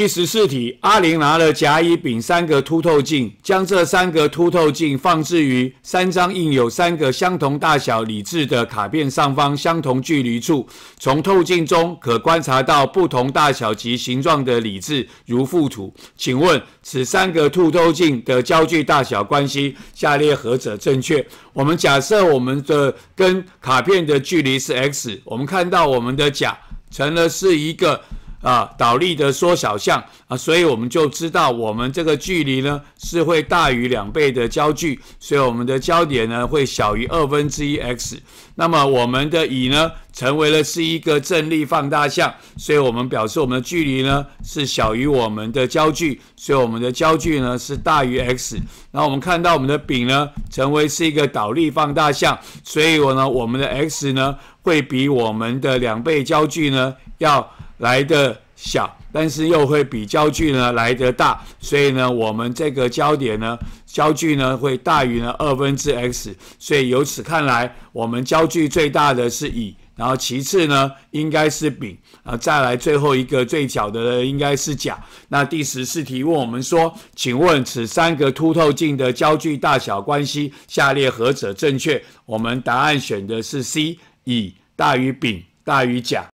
第十四题，阿玲拿了甲、乙、丙三个凸透镜，将这三个凸透镜放置于三张印有三个相同大小李字的卡片上方相同距离处，从透镜中可观察到不同大小及形状的李字，如附图。请问此三个凸透镜的焦距大小关系下列何者正确？我们假设我们的跟卡片的距离是 x，我们看到我们的甲成了是一个。啊，倒立的缩小像啊，所以我们就知道我们这个距离呢是会大于两倍的焦距，所以我们的焦点呢会小于二分之一 x。那么我们的乙呢成为了是一个正立放大像，所以我们表示我们的距离呢是小于我们的焦距，所以我们的焦距呢是大于 x。然后我们看到我们的丙呢成为是一个倒立放大像，所以我呢我们的 x 呢会比我们的两倍焦距呢要。来的小，但是又会比焦距呢来得大，所以呢，我们这个焦点呢，焦距呢会大于呢二分之 x，所以由此看来，我们焦距最大的是乙，然后其次呢应该是丙，啊，再来最后一个最小的呢应该是甲。那第十四题问我们说，请问此三个凸透镜的焦距大小关系，下列何者正确？我们答案选的是 C，乙大于丙大于甲。